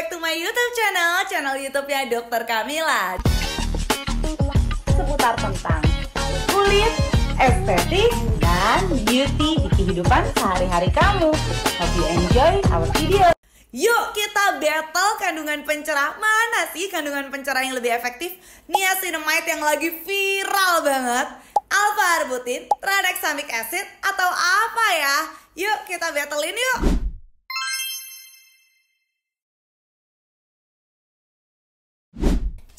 back to my YouTube channel, channel YouTube-nya Dokter Kamila. Seputar tentang kulit, estetik, dan beauty di kehidupan sehari-hari kamu. Hope you enjoy our video. Yuk kita battle kandungan pencerah Mana sih kandungan pencerah yang lebih efektif? Niacinamide yang lagi viral banget Alpha arbutin, tranexamic acid, atau apa ya? Yuk kita battlein yuk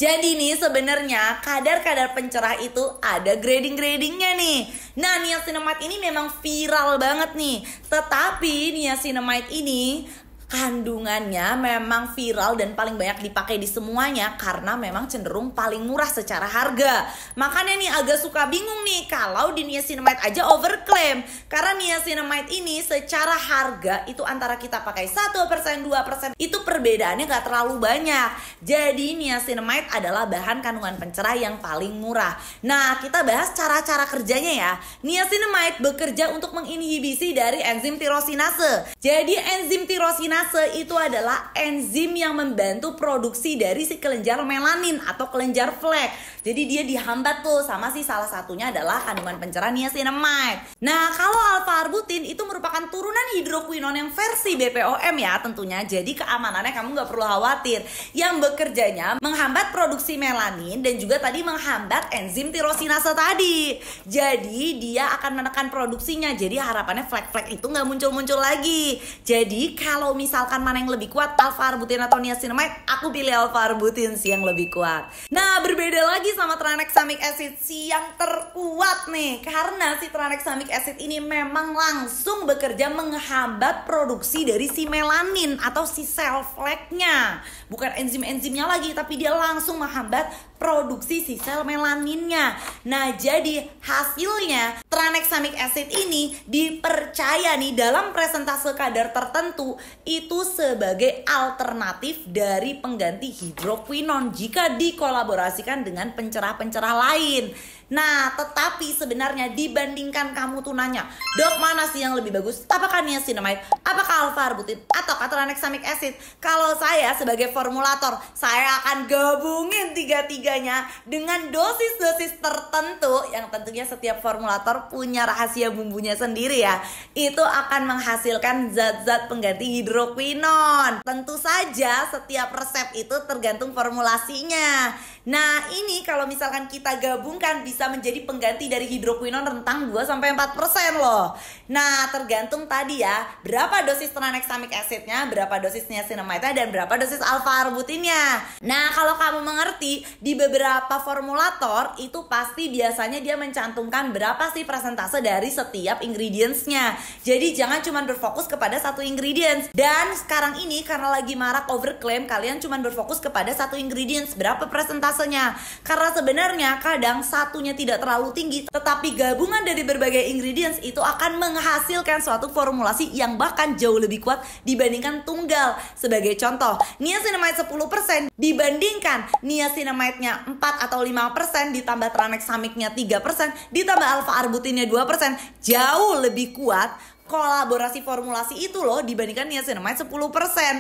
Jadi nih sebenarnya kadar-kadar pencerah itu ada grading-gradingnya nih. Nah, niacinamide ini memang viral banget nih. Tetapi niacinamide ini kandungannya memang viral dan paling banyak dipakai di semuanya karena memang cenderung paling murah secara harga. Makanya nih agak suka bingung nih kalau di niacinamide aja overclaim karena niacinamide ini secara harga itu antara kita pakai 1%, 2% itu perbedaannya gak terlalu banyak. Jadi niacinamide adalah bahan kandungan pencerah yang paling murah. Nah, kita bahas cara-cara kerjanya ya. Niacinamide bekerja untuk menginhibisi dari enzim tirosinase. Jadi enzim tirosinase Melanase itu adalah enzim yang membantu produksi dari si kelenjar melanin atau kelenjar flek. Jadi dia dihambat tuh sama si salah satunya adalah kandungan pencerahan niacinamide. Nah, kalau alfa arbutin itu merupakan turunan hidroquinon yang versi BPOM ya tentunya. Jadi keamanannya kamu nggak perlu khawatir. Yang bekerjanya menghambat produksi melanin dan juga tadi menghambat enzim tirosinase tadi. Jadi dia akan menekan produksinya. Jadi harapannya flek-flek itu nggak muncul-muncul lagi. Jadi kalau misalnya misalkan mana yang lebih kuat, alpha arbutin atau niacinamide, aku pilih alpha arbutin sih yang lebih kuat. Nah, berbeda lagi sama tranexamic acid si yang terkuat nih, karena si tranexamic acid ini memang langsung bekerja menghambat produksi dari si melanin atau si sel flagnya. Bukan enzim-enzimnya lagi, tapi dia langsung menghambat produksi si sel melaninnya. Nah, jadi hasilnya tranexamic acid ini dipercaya nih dalam presentase kadar tertentu itu sebagai alternatif dari pengganti hidroquinon jika dikolaborasikan dengan pencerah-pencerah lain. Nah, tetapi sebenarnya dibandingkan kamu tuh nanya, dok mana sih yang lebih bagus? Apakah niacinamide? Apakah alfa arbutin? Atau katalanic acid? Kalau saya sebagai formulator, saya akan gabungin tiga-tiganya dengan dosis-dosis tertentu yang tentunya setiap formulator punya rahasia bumbunya sendiri ya. Itu akan menghasilkan zat-zat pengganti hidroquinon. Tentu saja setiap resep itu tergantung formulasinya. Nah, ini kalau misalkan kita gabungkan bisa bisa menjadi pengganti dari hidroquinon rentang 2 sampai 4% loh. Nah, tergantung tadi ya, berapa dosis tranexamic acidnya, berapa dosis niacinamide dan berapa dosis alfa arbutinnya. Nah, kalau kamu mengerti, di beberapa formulator itu pasti biasanya dia mencantumkan berapa sih persentase dari setiap ingredientsnya. Jadi jangan cuma berfokus kepada satu ingredients. Dan sekarang ini karena lagi marak overclaim, kalian cuma berfokus kepada satu ingredients berapa persentasenya. Karena sebenarnya kadang satunya kalorinya tidak terlalu tinggi, tetapi gabungan dari berbagai ingredients itu akan menghasilkan suatu formulasi yang bahkan jauh lebih kuat dibandingkan tunggal. Sebagai contoh, niacinamide 10% dibandingkan niacinamide-nya 4 atau 5% ditambah tranexamic-nya 3% ditambah alfa arbutinnya 2% jauh lebih kuat kolaborasi formulasi itu loh dibandingkan niacinamide 10%.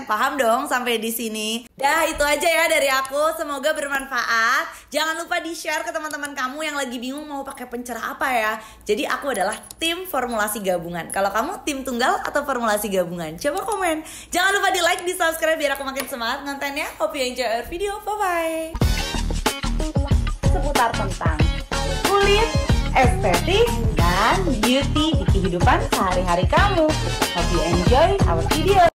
Paham dong sampai di sini? Dah itu aja ya dari aku. Semoga bermanfaat. Jangan lupa di-share ke teman-teman kamu yang lagi bingung mau pakai pencerah apa ya. Jadi aku adalah tim formulasi gabungan. Kalau kamu tim tunggal atau formulasi gabungan? Coba komen. Jangan lupa di-like, di-subscribe biar aku makin semangat nontonnya. Hope you enjoy our video. Bye-bye. Seputar tentang kehidupan sehari-hari kamu. Hope you enjoy our video.